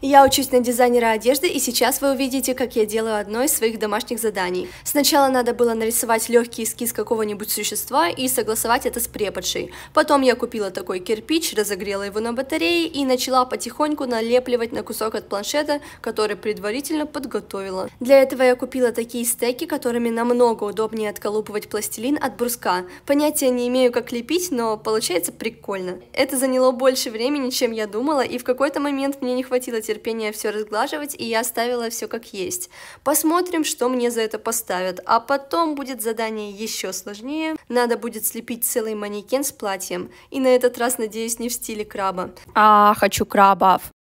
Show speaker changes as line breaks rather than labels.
Я учусь на дизайнера одежды, и сейчас вы увидите, как я делаю одно из своих домашних заданий. Сначала надо было нарисовать легкий эскиз какого-нибудь существа и согласовать это с преподшей. Потом я купила такой кирпич, разогрела его на батарее и начала потихоньку налепливать на кусок от планшета, который предварительно подготовила. Для этого я купила такие стеки, которыми намного удобнее отколупывать пластилин от бруска. Понятия не имею, как лепить, но получается прикольно. Это заняло больше времени, чем я думала, и в какой-то момент мне не хватило терпения все разглаживать, и я оставила все как есть. Посмотрим, что мне за это поставят, а потом будет задание еще сложнее. Надо будет слепить целый манекен с платьем, и на этот раз, надеюсь, не в стиле краба.
А, хочу крабов.